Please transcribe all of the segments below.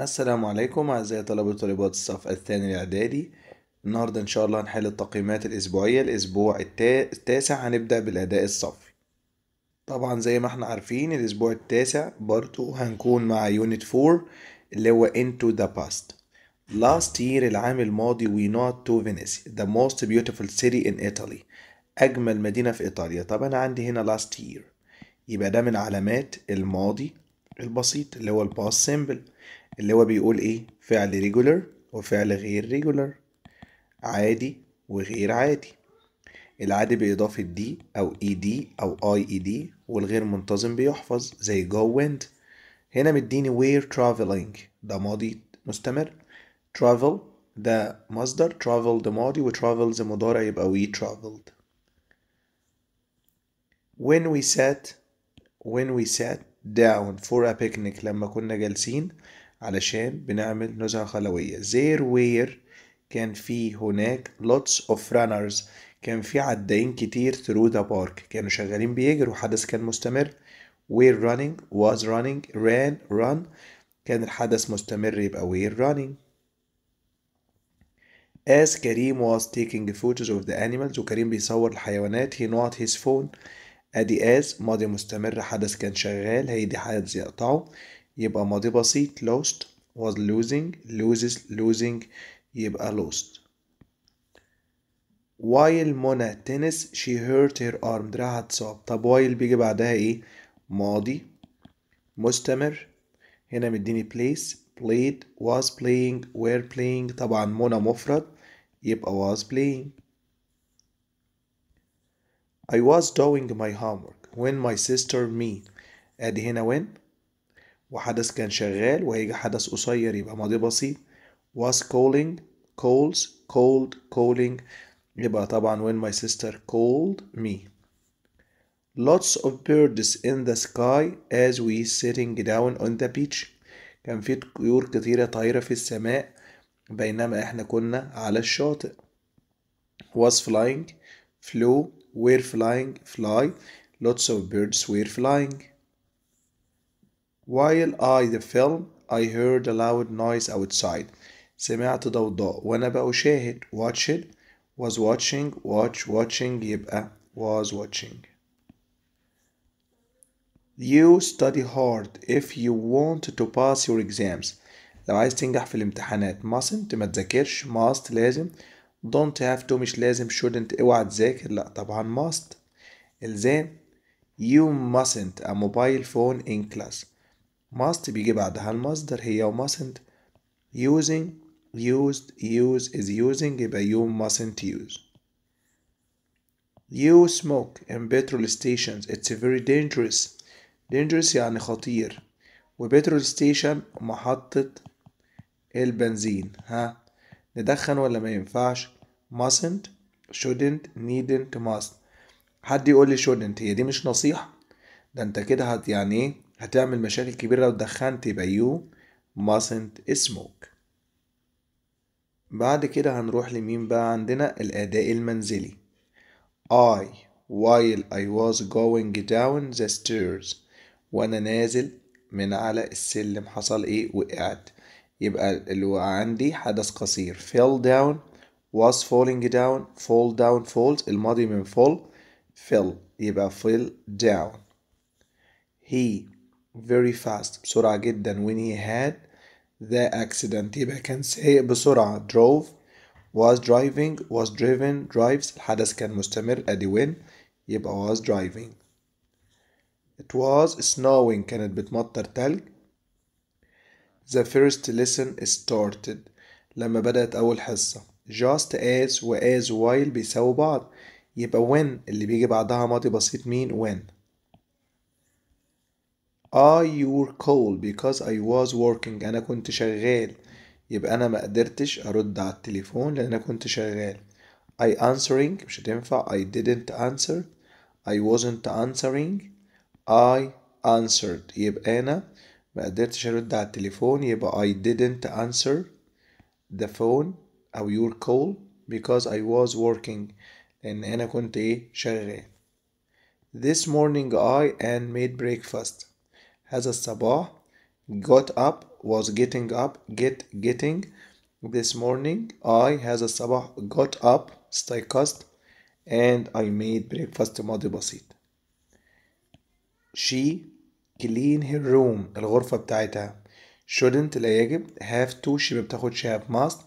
السلام عليكم أعزائي طلبة وطالبات الصف الثاني الإعدادي النهاردة إن شاء الله هنحل التقييمات الأسبوعية الأسبوع التاسع هنبدأ بالأداء الصفي طبعا زي ما احنا عارفين الأسبوع التاسع برضو هنكون مع يونت 4 اللي هو into the past last year العام الماضي we not to Venice the most beautiful city in Italy أجمل مدينة في إيطاليا طب أنا عندي هنا last year يبقى ده من علامات الماضي البسيط اللي هو الباس سيمبل اللي هو بيقول ايه فعل ريجولر وفعل غير ريجولر عادي وغير عادي العادي بإضافة دي أو اي e دي أو اي اي دي والغير منتظم بيحفظ زي جو went هنا مديني وير traveling ده ماضي مستمر travel ده مصدر travel ده ماضي وترافلز مضارع يبقى we traveled when we sat when we sat داون فور ا بيكنيك لما كنا جالسين علشان بنعمل نزهة خلوية there where كان في هناك lots of runners كان في عدين كتير through the park كانوا شغالين بيجروا حدث كان مستمر we're running was running ran run كان الحدث مستمر يبقى we're running as كريم was taking photos of the animals وكريم بيصور الحيوانات he not his phone ادي از ماضي مستمر حدث كان شغال هيدي حدث يقطعه يبقى ماضي بسيط lost was losing loses losing يبقى lost while منى tennis she hurt her arm دراعها اتصاب طب while بيجي بعدها ايه ماضي مستمر هنا مديني place played was playing were playing طبعا منى مفرد يبقى was playing I was doing my homework when my sister me ادي هنا when وحدث كان شغال وهيجي حدث قصير يبقى ماضي بسيط was calling calls called calling يبقى طبعا when my sister called me lots of birds in the sky as we sitting down on the beach كان في طيور كتيرة طايرة في السماء بينما احنا كنا على الشاطئ was flying flew were flying fly lots of birds were flying while I the film I heard a loud noise outside سمعت ضوضاء وأنا watch watched was watching watch watching يبقى uh, was watching You study hard if you want to pass your exams لو عايز تنجح في الامتحانات mustn't ما تذاكرش must لازم don't have to مش لازم shouldn't اوعى تذاكر لا طبعا must الزام you mustn't a mobile phone in class must بيجي بعدها المصدر هي و mustn't using used use is using يبقى you mustn't use you smoke in petrol stations it's very dangerous dangerous يعني خطير وبترول ستيشن محطة البنزين ها ندخن ولا ما ينفعش mustn't shouldn't needn't must حد يقول لي shouldn't هي دي مش نصيحة ده انت كده هت يعني ايه؟ هتعمل مشاكل كبيرة لو دخنت يبقى you mustn't smoke بعد كده هنروح لمين بقى عندنا الأداء المنزلي I while I was going down the stairs وأنا نازل من على السلم حصل إيه وقعت يبقى اللي هو عندي حدث قصير fell down was falling down fall down falls الماضي من fall fell يبقى fell down he very fast بسرعة جدا when he had the accident يبقى كان سايق بسرعة drove was driving was driven drives الحدث كان مستمر ادي when يبقى was driving it was snowing كانت بتمطر تلج The first lesson started لما بدأت أول حصة just as و as while بيساووا بعض يبقى when اللي بيجي بعدها ماضي بسيط مين when I your call because I was working أنا كنت شغال يبقى أنا ما قدرتش أرد على التليفون لأن أنا كنت شغال I answering مش هتنفع I didn't answer I wasn't answering I answered يبقى أنا ما قدرتش ارد على التليفون يبقى I didn't answer the phone او your call because I was working لان انا كنت ايه شغال This morning I and made breakfast هذا الصباح got up was getting up get getting this morning I هذا الصباح got up استيقظت and I made breakfast ماضي بسيط she clean her room الغرفة بتاعتها shouldn't لا يجب have to she بتاخد she have must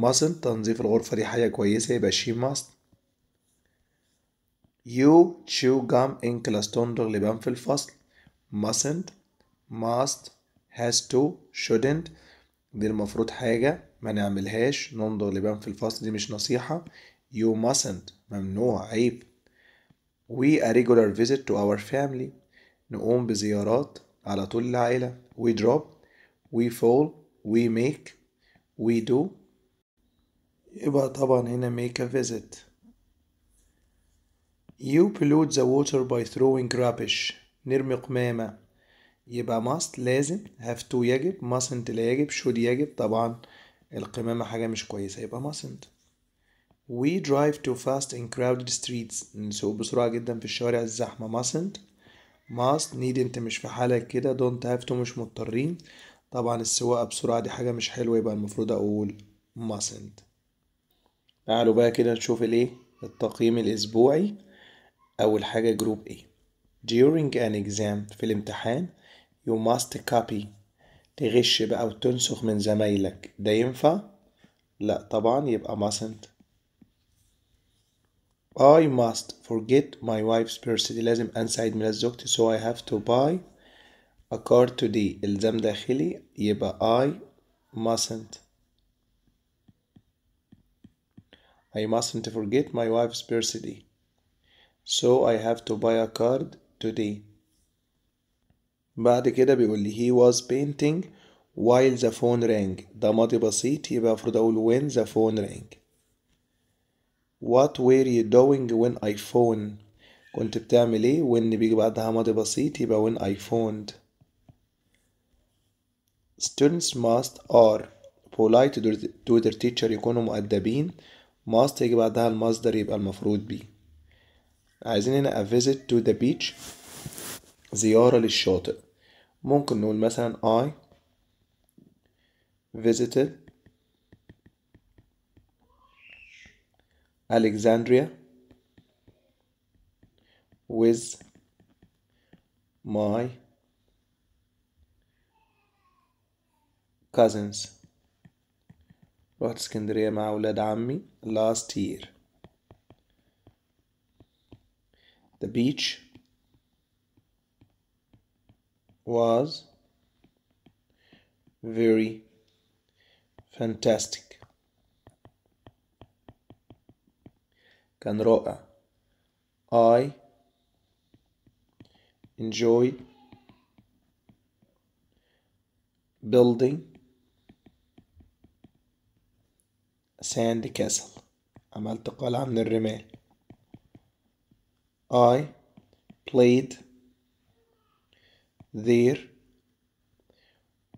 mustn't تنظيف الغرفة دي حاجة كويسة يبقى she must you chew gum in class تندغ لبان في الفصل mustn't must has to shouldn't دي المفروض حاجة ما نعملهاش ننضغ لبان في الفصل دي مش نصيحة you mustn't ممنوع عيب we a regular visit to our family نقوم بزيارات على طول العائلة we drop we fall we make we do يبقى طبعا هنا make a visit you pollute the water by throwing rubbish نرمي قمامة يبقى must لازم have to يجب mustn't لا يجب should يجب طبعا القمامة حاجة مش كويسة يبقى mustn't we drive too fast in crowded streets نسوق بسرعة جدا في الشوارع الزحمة mustn't must need انت مش في حالك كده don't have to مش مضطرين طبعا السواقة بسرعة دي حاجة مش حلوة يبقى المفروض أقول mustn't تعالوا بقى كده نشوف الايه التقييم الأسبوعي أول حاجة جروب A during an exam في الامتحان you must copy تغش بقى وتنسخ من زمايلك ده ينفع؟ لأ طبعا يبقى mustn't I must forget my wife's birthday لازم أنسى عيد ميلاد زوجتي so I have to buy a car today إلزام داخلي يبقى I mustn't I mustn't forget my wife's birthday so I have to buy a card today بعد كده بيقول لي he was painting while the phone rang ده ماضي بسيط يبقى المفروض أقول when the phone rang What were you doing when I phoned كنت بتعمل ايه when بيجي بعدها ماضي بسيط يبقى when I phoned Students must are polite to their teacher يكونوا مؤدبين must يجي بعدها المصدر يبقى المفروض بيه عايزين هنا a visit to the beach زيارة للشاطئ ممكن نقول مثلا I visited Alexandria with my cousins رحت اسكندرية مع أولاد عمي last year the beach was very fantastic كان رائع I enjoy building sand castle عملت قلعة من الرمال I played there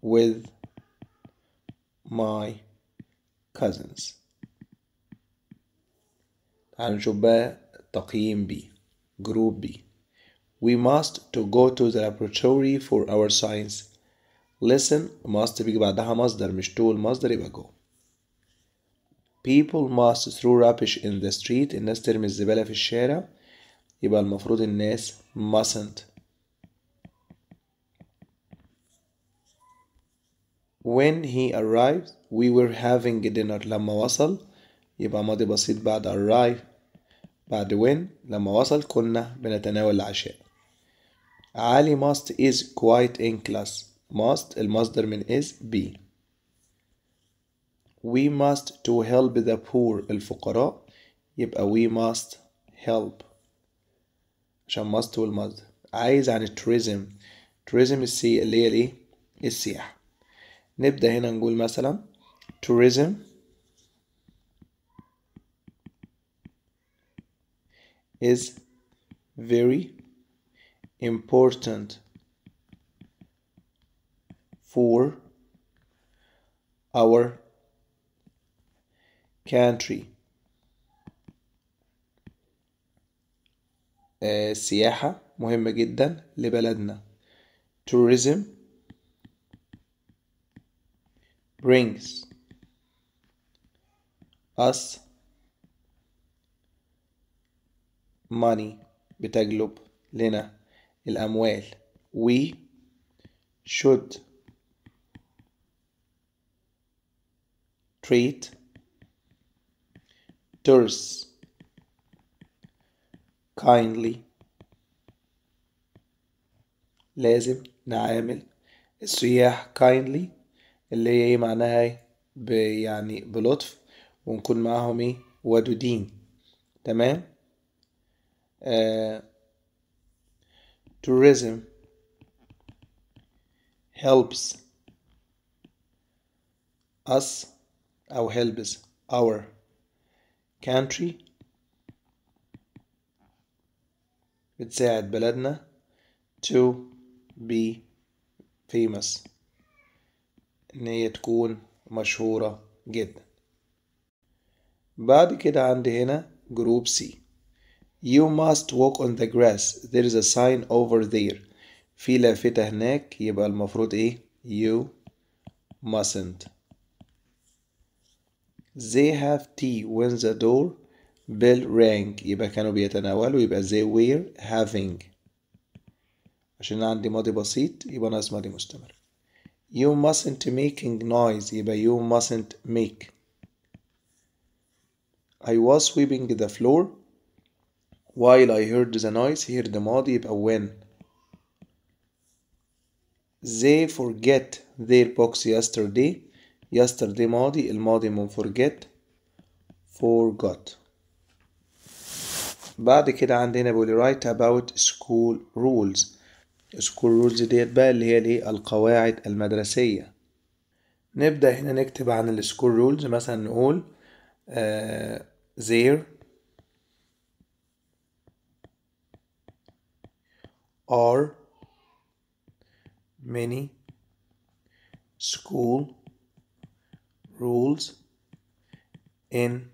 with my cousins الجباء تقييم B group B we must to go to the laboratory for our science listen must be بعدها مصدر مش to المصدر يبقى go people must throw rubbish in the street الناس ترمي الزبالة في الشارع يبقى المفروض الناس mustn't when he arrived we were having dinner لما وصل يبقى ماضي بسيط بعد arrive بعد وين لما وصل كنا بنتناول العشاء علي must is quite in class must المصدر من is be we must to help the poor الفقراء يبقى we must help عشان must والمصدر عايز عن التوريزم tourism السي اللي هي الايه السياحة نبدأ هنا نقول مثلا tourism is very important for our country السياحة مهمة جدا لبلدنا tourism brings us money بتجلب لنا الأموال we should treat tourists kindly لازم نعامل السياح kindly اللي هي إيه معناها إيه؟ يعني بلطف ونكون معاهم ايه ودودين تمام uh, tourism helps us or helps our country بتساعد بلدنا to be famous إن هي تكون مشهورة جدا بعد كده عندي هنا جروب سي you must walk on the grass. There is a sign over there. في لافتة هناك يبقى المفروض ايه؟ You mustn't. They have tea when the door bell rang. يبقى كانوا بيتناولوا يبقى they were having. عشان عندي ماضي بسيط يبقى ناقص ماضي مستمر. You mustn't making noise يبقى you mustn't make. I was sweeping the floor while I heard the noise hear the ماضي يبقى when they forget their box yesterday yesterday ماضي الماضي من forget forgot بعد كده عندنا بيقول write about school rules school rules ديت بقى اللي هي الايه القواعد المدرسية نبدأ هنا نكتب عن ال school rules مثلا نقول uh, there are many school rules in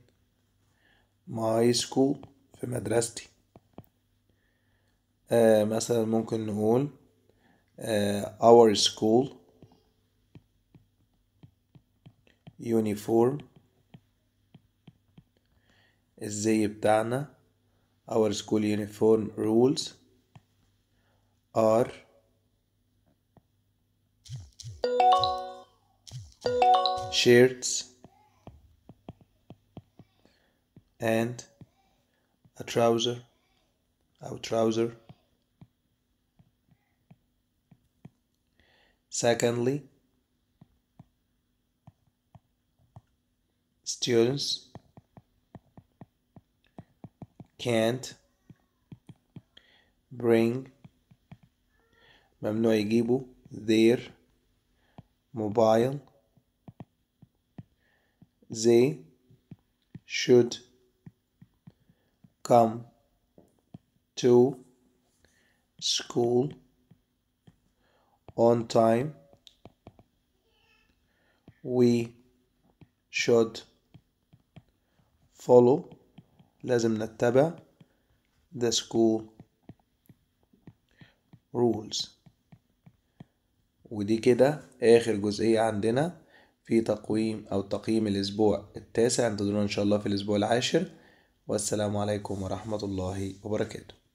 my school في مدرستي آه مثلا ممكن نقول our school uniform ازاي بتاعنا our school uniform rules or shirts and a trouser our trouser secondly students can't bring ممنوع يجيبوا their mobile they should come to school on time we should follow لازم نتبع the school rules ودي كده آخر جزئية عندنا في تقويم أو تقييم الأسبوع التاسع انتظرونا إن شاء الله في الأسبوع العاشر والسلام عليكم ورحمة الله وبركاته